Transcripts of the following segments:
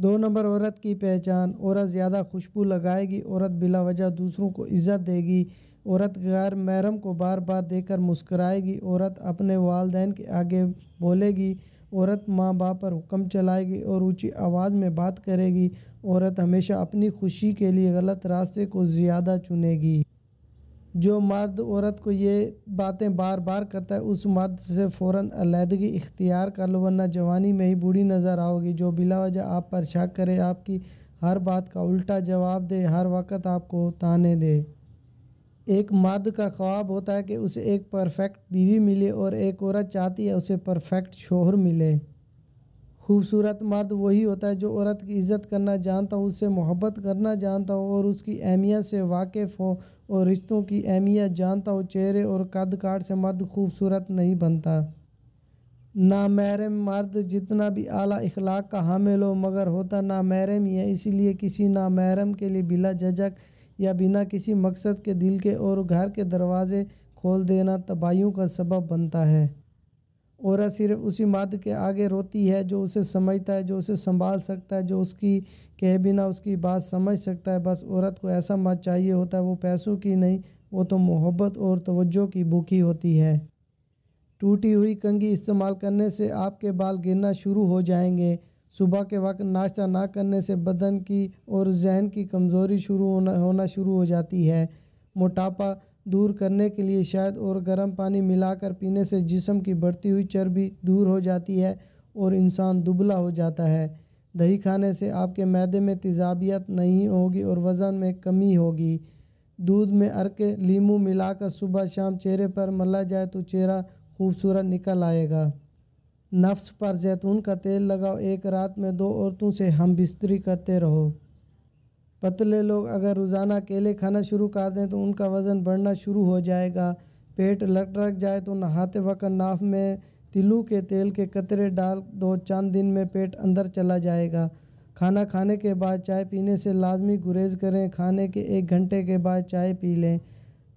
दो नंबर औरत की पहचान औरत ज़्यादा खुशबू लगाएगी औरत बिला वजह दूसरों को इज़्ज़त देगी औरत गैर महरम को बार बार देकर मुस्कराएगी औरत अपने वालदेन के आगे बोलेगी औरत माँ बाप पर हुक्म चलाएगी और ऊंची आवाज़ में बात करेगी औरत हमेशा अपनी खुशी के लिए गलत रास्ते को ज़्यादा चुनेगी जो मर्द औरत को ये बातें बार बार करता है उस मर्द से फ़ौर अलीहदगी इख्तियार कर लो वरना जवानी में ही बूढ़ी नज़र आओगी जो बिला वजह आप पर शक करे आपकी हर बात का उल्टा जवाब दे हर वक्त आपको ताने दे एक मर्द का ख्वाब होता है कि उसे एक परफेक्ट बीवी मिले और एक औरत चाहती है उसे परफेक्ट शोहर मिले खूबसूरत मर्द वही होता है जो औरत की इज़्ज़त करना जानता हो उससे मोहब्बत करना जानता हो और उसकी अहमियत से वाकिफ़ हो और रिश्तों की अहमियत जानता हो चेहरे और कद काट से मर्द खूबसूरत नहीं बनता ना महरम मर्द जितना भी आला इखलाक का हामिल हो मगर होता ना महरम ही है इसीलिए किसी ना महरम के लिए बिला झजक या बिना किसी मकसद के दिल के और घर के दरवाज़े खोल देना तबाहियों का सबब बनता है औरत सिर्फ उसी मर्द के आगे रोती है जो उसे समझता है जो उसे संभाल सकता है जो उसकी कह बिना उसकी बात समझ सकता है बस औरत को ऐसा मर्द चाहिए होता है वो पैसों की नहीं वो तो मोहब्बत और तवज्जो की भूखी होती है टूटी हुई कंगी इस्तेमाल करने से आपके बाल गिरना शुरू हो जाएंगे सुबह के वक्त नाश्ता ना करने से बदन की और जहन की कमज़ोरी शुरू होना होना शुरू हो जाती है मोटापा दूर करने के लिए शायद और गर्म पानी मिलाकर पीने से जिसम की बढ़ती हुई चर्बी दूर हो जाती है और इंसान दुबला हो जाता है दही खाने से आपके मैदे में तेजाबियत नहीं होगी और वज़न में कमी होगी दूध में अर्क लीमू मिलाकर सुबह शाम चेहरे पर मला जाए तो चेहरा खूबसूरत निकल आएगा नफ्स पर जैतून का तेल लगाओ एक रात में दो औरतों से हम बिस्तरी करते रहो पतले लोग अगर रोज़ाना केले खाना शुरू कर दें तो उनका वज़न बढ़ना शुरू हो जाएगा पेट लटक जाए तो नहाते वक्त नाफ में तिलू के तेल के कतरे डाल दो चंद दिन में पेट अंदर चला जाएगा खाना खाने के बाद चाय पीने से लाजमी गुरेज करें खाने के एक घंटे के बाद चाय पी लें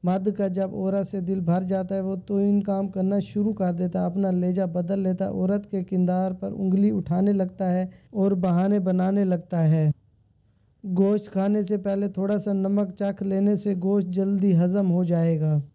मर्द का जब औरत से दिल भर जाता है वो तो इन काम करना शुरू कर देता है अपना लेजा बदल लेता है औरत के किरदार पर उंगली उठाने लगता है और बहाने बनाने लगता है गोश्त खाने से पहले थोड़ा सा नमक चख लेने से गोश्त जल्दी हजम हो जाएगा